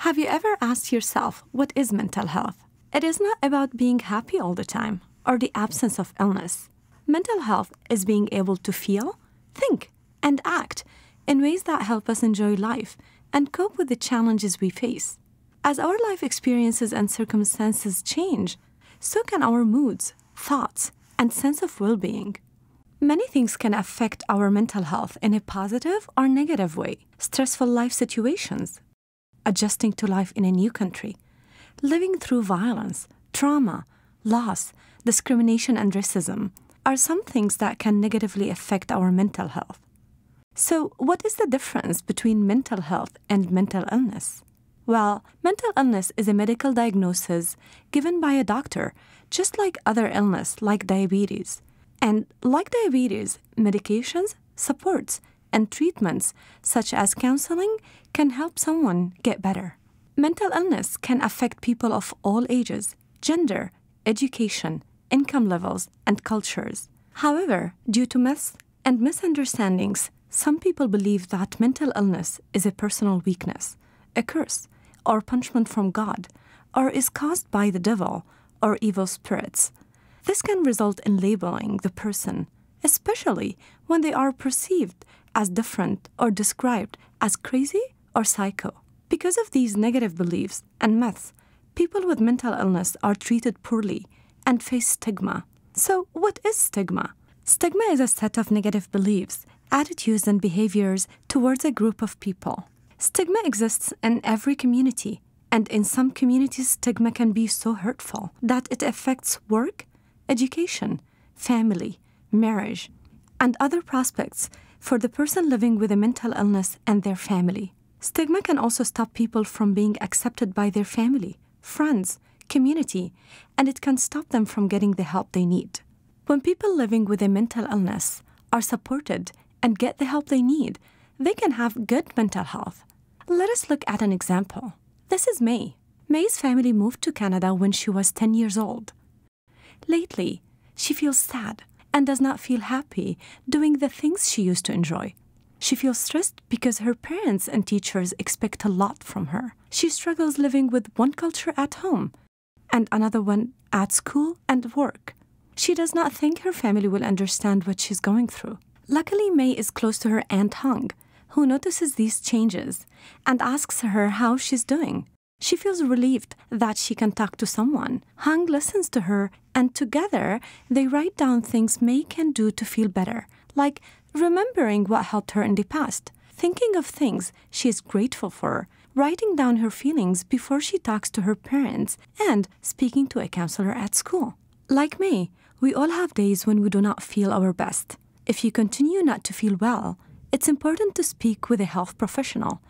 Have you ever asked yourself, what is mental health? It is not about being happy all the time or the absence of illness. Mental health is being able to feel, think, and act in ways that help us enjoy life and cope with the challenges we face. As our life experiences and circumstances change, so can our moods, thoughts, and sense of well being. Many things can affect our mental health in a positive or negative way stressful life situations, adjusting to life in a new country, living through violence, trauma, loss, discrimination, and racism are some things that can negatively affect our mental health. So, what is the difference between mental health and mental illness? Well, mental illness is a medical diagnosis given by a doctor, just like other illness like diabetes. And like diabetes, medications, supports, and treatments such as counseling can help someone get better. Mental illness can affect people of all ages, gender, education, income levels, and cultures. However, due to myths and misunderstandings, some people believe that mental illness is a personal weakness, a curse, or punishment from God, or is caused by the devil or evil spirits. This can result in labeling the person, especially when they are perceived as different or described as crazy or psycho. Because of these negative beliefs and myths, people with mental illness are treated poorly and face stigma. So, what is stigma? Stigma is a set of negative beliefs, attitudes, and behaviors towards a group of people. Stigma exists in every community, and in some communities, stigma can be so hurtful that it affects work, education, family, marriage, and other prospects for the person living with a mental illness and their family. Stigma can also stop people from being accepted by their family, friends, community, and it can stop them from getting the help they need. When people living with a mental illness are supported and get the help they need, they can have good mental health. Let us look at an example. This is May. May's family moved to Canada when she was 10 years old. Lately, she feels sad and does not feel happy doing the things she used to enjoy. She feels stressed because her parents and teachers expect a lot from her. She struggles living with one culture at home and another one at school and work. She does not think her family will understand what she's going through. Luckily, May is close to her Aunt Hung, who notices these changes and asks her how she's doing. She feels relieved that she can talk to someone. Hung listens to her, and together they write down things May can do to feel better, like remembering what helped her in the past, thinking of things she is grateful for, writing down her feelings before she talks to her parents, and speaking to a counselor at school. Like me, we all have days when we do not feel our best. If you continue not to feel well, it's important to speak with a health professional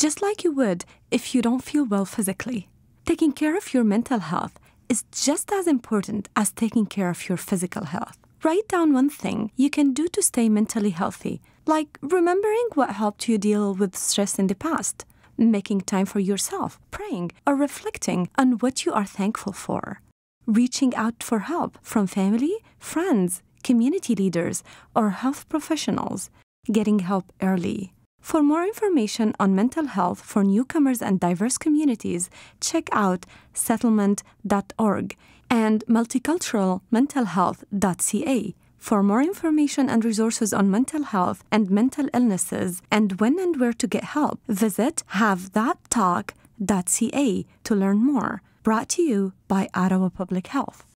just like you would if you don't feel well physically. Taking care of your mental health is just as important as taking care of your physical health. Write down one thing you can do to stay mentally healthy, like remembering what helped you deal with stress in the past, making time for yourself, praying, or reflecting on what you are thankful for, reaching out for help from family, friends, community leaders, or health professionals, getting help early for more information on mental health for newcomers and diverse communities, check out settlement.org and multiculturalmentalhealth.ca. For more information and resources on mental health and mental illnesses and when and where to get help, visit havethattalk.ca to learn more. Brought to you by Ottawa Public Health.